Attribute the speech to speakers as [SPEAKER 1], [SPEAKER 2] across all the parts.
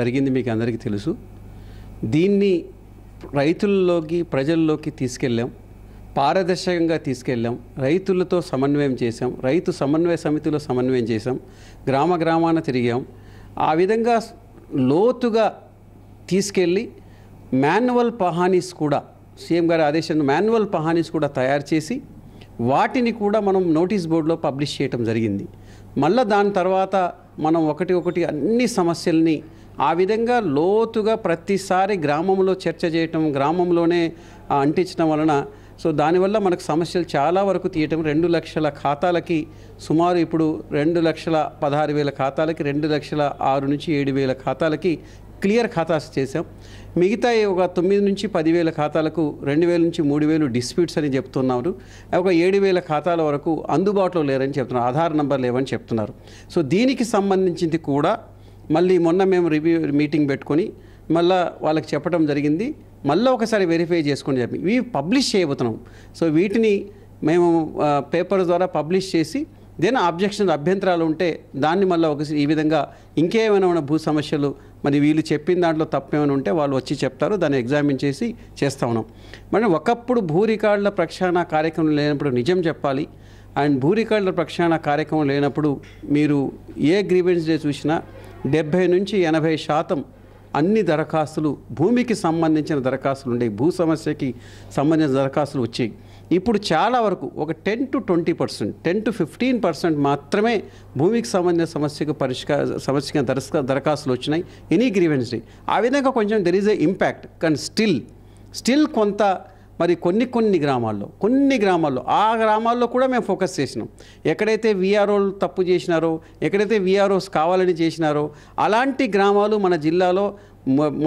[SPEAKER 1] జరిగింది మీకు అందరికీ తెలుసు దీన్ని రైతుల్లోకి ప్రజల్లోకి తీసుకెళ్ళాం పారదర్శకంగా తీసుకెళ్ళాం రైతులతో సమన్వయం చేశాం రైతు సమన్వయ సమితిలో సమన్వయం చేశాం గ్రామ గ్రామాన తిరిగాం ఆ విధంగా లోతుగా తీసుకెళ్ళి మాన్యువల్ పహానీస్ కూడా సీఎం గారి ఆదేశం మాన్యువల్ పహానీస్ కూడా తయారు చేసి వాటిని కూడా మనం నోటీస్ బోర్డులో పబ్లిష్ చేయటం జరిగింది మళ్ళీ దాని తర్వాత మనం ఒకటి ఒకటి అన్ని సమస్యల్ని ఆ విధంగా లోతుగా ప్రతిసారి గ్రామంలో చర్చ చేయటం గ్రామంలోనే అంటించడం వలన సో దానివల్ల మనకు సమస్యలు చాలా వరకు తీయటం రెండు లక్షల ఖాతాలకి సుమారు ఇప్పుడు రెండు లక్షల పదహారు వేల ఖాతాలకి రెండు లక్షల ఆరు నుంచి ఏడు వేల ఖాతాలకి క్లియర్ ఖాతాస్ చేసాం మిగతా ఒక తొమ్మిది నుంచి పదివేల ఖాతాలకు రెండు వేల నుంచి మూడు వేలు డిస్ప్యూట్స్ అని చెప్తున్నారు ఒక ఏడు వేల ఖాతాల వరకు అందుబాటులో లేరని చెప్తున్నారు ఆధార్ నంబర్ లేవని చెప్తున్నారు సో దీనికి సంబంధించింది కూడా మళ్ళీ మొన్న మేము రివ్యూ మీటింగ్ పెట్టుకొని మళ్ళీ వాళ్ళకి చెప్పడం జరిగింది మళ్ళీ ఒకసారి వెరిఫై చేసుకుని చెప్పి ఇవి పబ్లిష్ చేయబోతున్నాం సో వీటిని మేము పేపర్ ద్వారా పబ్లిష్ చేసి దేని అబ్జెక్షన్ అభ్యంతరాలు ఉంటే దాన్ని మళ్ళీ ఒక ఈ విధంగా ఇంకేమైనా ఉన్న భూ సమస్యలు మరి వీళ్ళు చెప్పిన దాంట్లో తప్పేమైనా ఉంటే వాళ్ళు వచ్చి చెప్తారు దాన్ని ఎగ్జామిన్ చేసి చేస్తా ఉన్నాం మరి ఒకప్పుడు భూ రికార్డుల ప్రక్షాళన కార్యక్రమం లేనప్పుడు నిజం చెప్పాలి అండ్ భూ రికార్డుల ప్రక్షాళన కార్యక్రమం లేనప్పుడు మీరు ఏ గ్రీవెన్స్ డే చూసినా డెబ్భై నుంచి ఎనభై శాతం అన్ని దరఖాస్తులు భూమికి సంబంధించిన దరఖాస్తులు ఉండేవి భూ సమస్యకి సంబంధించిన దరఖాస్తులు వచ్చాయి ఇప్పుడు చాలా వరకు ఒక ten to twenty percent ten to fifteen percent మాత్రమే భూమికి సంబంధించిన సమస్యకు పరిష్కార సమస్యకి దరస్కా దరఖాస్తులు వచ్చినాయి ఎనీ గ్రీవెన్స్ డే ఆ విధంగా కొంచెం దెర్ ఈజ్ ఏ ఇంపాక్ట్ కానీ స్టిల్ స్టిల్ కొంత మరి కొన్ని కొన్ని గ్రామాల్లో కొన్ని గ్రామాల్లో ఆ గ్రామాల్లో కూడా మేము ఫోకస్ చేసినాం ఎక్కడైతే వీఆర్ఓలు తప్పు చేసినారో ఎక్కడైతే వీఆర్ఓస్ కావాలని చేసినారో అలాంటి గ్రామాలు మన జిల్లాలో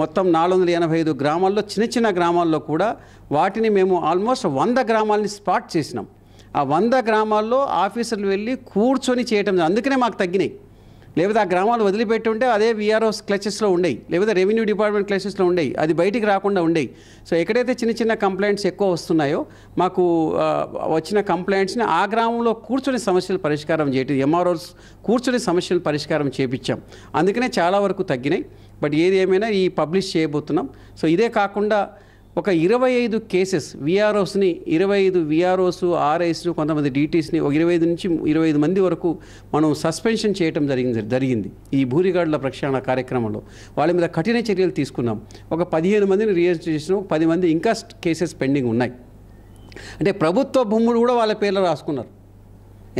[SPEAKER 1] మొత్తం నాలుగు వందల ఎనభై ఐదు గ్రామాల్లో చిన్న చిన్న గ్రామాల్లో కూడా వాటిని మేము ఆల్మోస్ట్ వంద గ్రామాలని స్పాట్ చేసినాం ఆ వంద గ్రామాల్లో ఆఫీసర్లు వెళ్ళి కూర్చొని చేయటం అందుకనే మాకు తగ్గినాయి లేకపోతే ఆ గ్రామాలు వదిలిపెట్టి ఉంటే అదే వీఆర్ఓస్ క్లచెస్లో ఉండేవి లేకపోతే రెవెన్యూ డిపార్ట్మెంట్ క్లచెస్లో ఉండేవి అది బయటికి రాకుండా ఉండేవి సో ఎక్కడైతే చిన్న చిన్న కంప్లైంట్స్ ఎక్కువ వస్తున్నాయో మాకు వచ్చిన కంప్లైంట్స్ని ఆ గ్రామంలో కూర్చొని సమస్యలు పరిష్కారం చేయటం ఎంఆర్ఓస్ కూర్చొని సమస్యలు పరిష్కారం చేపించాం అందుకనే చాలా వరకు తగ్గినాయి బట్ ఏది ఏమైనా ఈ పబ్లిష్ చేయబోతున్నాం సో ఇదే కాకుండా ఒక ఇరవై ఐదు కేసెస్ విఆర్ఓస్ని ఇరవై ఐదు విఆర్ఓస్ ఆర్ఐస్ కొంతమంది డీటీస్ని ఒక ఇరవై ఐదు నుంచి ఇరవై ఐదు మంది వరకు మనం సస్పెన్షన్ చేయటం జరిగింది జరిగింది ఈ భూరిగాడుల ప్రక్షాళన కార్యక్రమంలో వాళ్ళ మీద కఠిన చర్యలు తీసుకున్నాం ఒక పదిహేను మందిని రిజిస్టర్ చేసిన పది మంది ఇంకా కేసెస్ పెండింగ్ ఉన్నాయి అంటే ప్రభుత్వ భూములు కూడా వాళ్ళ పేర్లు రాసుకున్నారు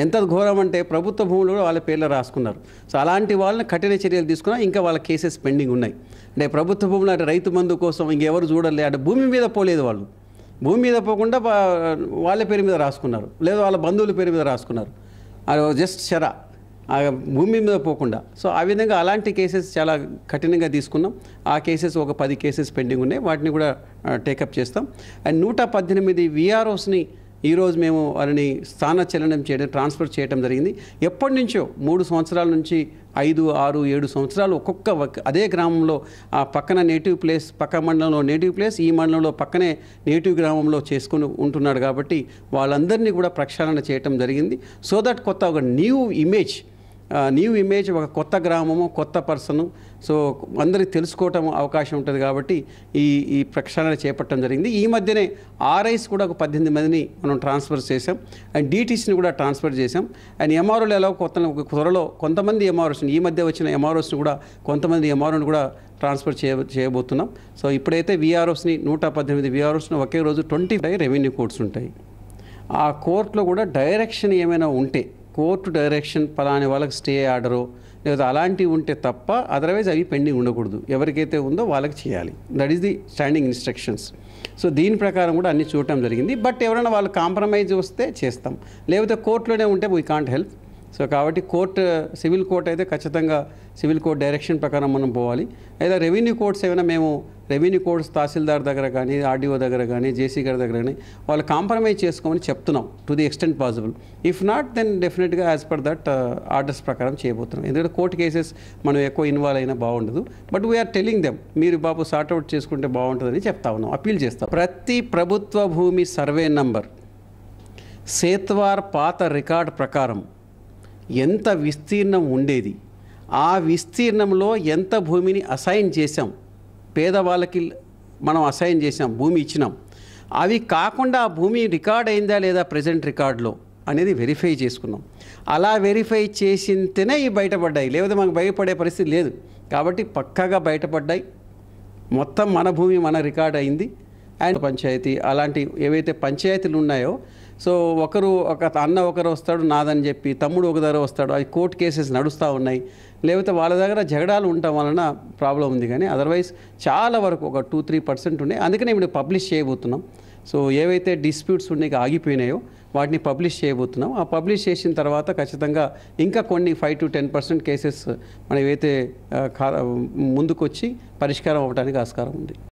[SPEAKER 1] ఎంత ఘోరం అంటే ప్రభుత్వ భూములు కూడా వాళ్ళ పేర్లు రాసుకున్నారు సో అలాంటి వాళ్ళని కఠిన చర్యలు తీసుకున్నా ఇంకా వాళ్ళ కేసెస్ పెండింగ్ ఉన్నాయి అంటే ప్రభుత్వ భూములు అంటే రైతు మందు కోసం ఇంకెవరు చూడలే అంటే భూమి మీద పోలేదు వాళ్ళు భూమి మీద పోకుండా వాళ్ళ పేరు మీద రాసుకున్నారు లేదా వాళ్ళ బంధువుల పేరు మీద రాసుకున్నారు అది జస్ట్ చెర భూమి మీద పోకుండా సో ఆ విధంగా అలాంటి కేసెస్ చాలా కఠినంగా తీసుకున్నాం ఆ కేసెస్ ఒక పది కేసెస్ పెండింగ్ ఉన్నాయి వాటిని కూడా టేకప్ చేస్తాం అండ్ నూట పద్దెనిమిది విఆర్ఓస్ని ఈరోజు మేము వాళ్ళని స్థానచలనం చేయడం ట్రాన్స్ఫర్ చేయడం జరిగింది ఎప్పటి నుంచో మూడు సంవత్సరాల నుంచి ఐదు ఆరు ఏడు సంవత్సరాలు ఒక్కొక్క అదే గ్రామంలో ఆ పక్కన నేటివ్ ప్లేస్ పక్క మండలంలో నేటివ్ ప్లేస్ ఈ మండలంలో పక్కనే నేటివ్ గ్రామంలో చేసుకుని ఉంటున్నాడు కాబట్టి వాళ్ళందరినీ కూడా ప్రక్షాళన చేయటం జరిగింది సో దట్ కొత్త ఒక న్యూ ఇమేజ్ న్యూ ఇమేజ్ ఒక కొత్త గ్రామము కొత్త పర్సను సో అందరికి తెలుసుకోవటం అవకాశం ఉంటుంది కాబట్టి ఈ ఈ ప్రక్షాళన చేపట్టడం జరిగింది ఈ మధ్యనే ఆర్ఐస్ కూడా ఒక పద్దెనిమిది మందిని మనం ట్రాన్స్ఫర్ చేసాం అండ్ డీటీసీని కూడా ట్రాన్స్ఫర్ చేసాం అండ్ ఎంఆర్ఓలు ఎలా కొత్త త్వరలో కొంతమంది ఎంఆర్ఓస్ని ఈ మధ్య వచ్చిన ఎంఆర్ఓస్ని కూడా కొంతమంది ఎంఆర్ఓని కూడా ట్రాన్స్ఫర్ చేయ చేయబోతున్నాం సో ఇప్పుడైతే విఆర్ఓస్ని నూట పద్దెనిమిది విఆర్ఓస్ని ఒకే రోజు ట్వంటీ ఫైవ్ రెవెన్యూ కోర్ట్స్ ఉంటాయి ఆ కోర్టులో కూడా డైరెక్షన్ ఏమైనా ఉంటే కోర్టు డైరెక్షన్ పలాని వాళ్ళకి స్టే ఆర్డరు లేదా అలాంటివి ఉంటే తప్ప అదర్వైజ్ అవి పెండింగ్ ఉండకూడదు ఎవరికైతే ఉందో వాళ్ళకి చేయాలి that is the standing instructions so దీని ప్రకారం కూడా అన్ని చూడటం జరిగింది బట్ ఎవరైనా వాళ్ళు కాంప్రమైజ్ వస్తే చేస్తాం లేకపోతే కోర్టులోనే ఉంటే వీ కాంట్ హెల్ప్ సో కాబట్టి కోర్టు సివిల్ కోర్ట్ అయితే ఖచ్చితంగా సివిల్ కోర్ట్ డైరెక్షన్ ప్రకారం మనం పోవాలి లేదా రెవెన్యూ కోర్ట్స్ ఏమైనా మేము రెవెన్యూ కోడ్స్ తహసీల్దార్ దగ్గర కానీ ఆర్డీఓ దగ్గర కానీ జేసీ గారి దగ్గర కానీ వాళ్ళు కాంప్రమైజ్ చేసుకోమని చెప్తున్నాం to the extent possible if not then డెఫినెట్గా యాజ్ పర్ దట్ ఆర్డర్స్ ప్రకారం చేయబోతున్నాం ఎందుకంటే కోర్టు కేసెస్ మనం ఎక్కువ ఇన్వాల్వ్ అయినా బాగుండదు బట్ వీఆర్ టెలింగ్ దెమ్ మీరు బాబు సార్ట్అవుట్ చేసుకుంటే బాగుంటుందని చెప్తా ఉన్నాం అప్పీల్ చేస్తాం ప్రతి ప్రభుత్వ భూమి సర్వే నంబర్ సేత్వార్ పాత రికార్డ్ ప్రకారం ఎంత విస్తీర్ణం ఉండేది ఆ విస్తీర్ణంలో ఎంత భూమిని అసైన్ చేశాం పేదవాళ్ళకి మనం అసైన్ చేసినాం భూమి ఇచ్చినాం అవి కాకుండా ఆ భూమి రికార్డ్ అయిందా లేదా ప్రజెంట్ రికార్డులో అనేది వెరిఫై చేసుకున్నాం అలా వెరిఫై చేసింతేనే ఇవి బయటపడ్డాయి లేకపోతే మనకు భయపడే పరిస్థితి లేదు కాబట్టి పక్కాగా బయటపడ్డాయి మొత్తం మన భూమి మన రికార్డ్ అయింది అండ్ పంచాయతీ అలాంటి ఏవైతే పంచాయతీలు ఉన్నాయో సో ఒకరు ఒక అన్న ఒకరు వస్తాడు నాదని చెప్పి తమ్ముడు ఒక దగ్గర వస్తాడు అది కోర్టు కేసెస్ నడుస్తూ ఉన్నాయి లేకపోతే వాళ్ళ దగ్గర జగడాలు ఉండటం వలన ప్రాబ్లం ఉంది కానీ అదర్వైజ్ చాలా వరకు ఒక టూ త్రీ పర్సెంట్ ఉన్నాయి అందుకనే ఇప్పుడు పబ్లిష్ చేయబోతున్నాం సో ఏవైతే డిస్ప్యూట్స్ ఉన్నాయి ఆగిపోయినాయో వాటిని పబ్లిష్ చేయబోతున్నాం ఆ పబ్లిష్ చేసిన తర్వాత ఖచ్చితంగా ఇంకా కొన్ని five to ten percent cases మనం ఏవైతే ముందుకొచ్చి పరిష్కారం అవ్వడానికి ఆస్కారం ఉంది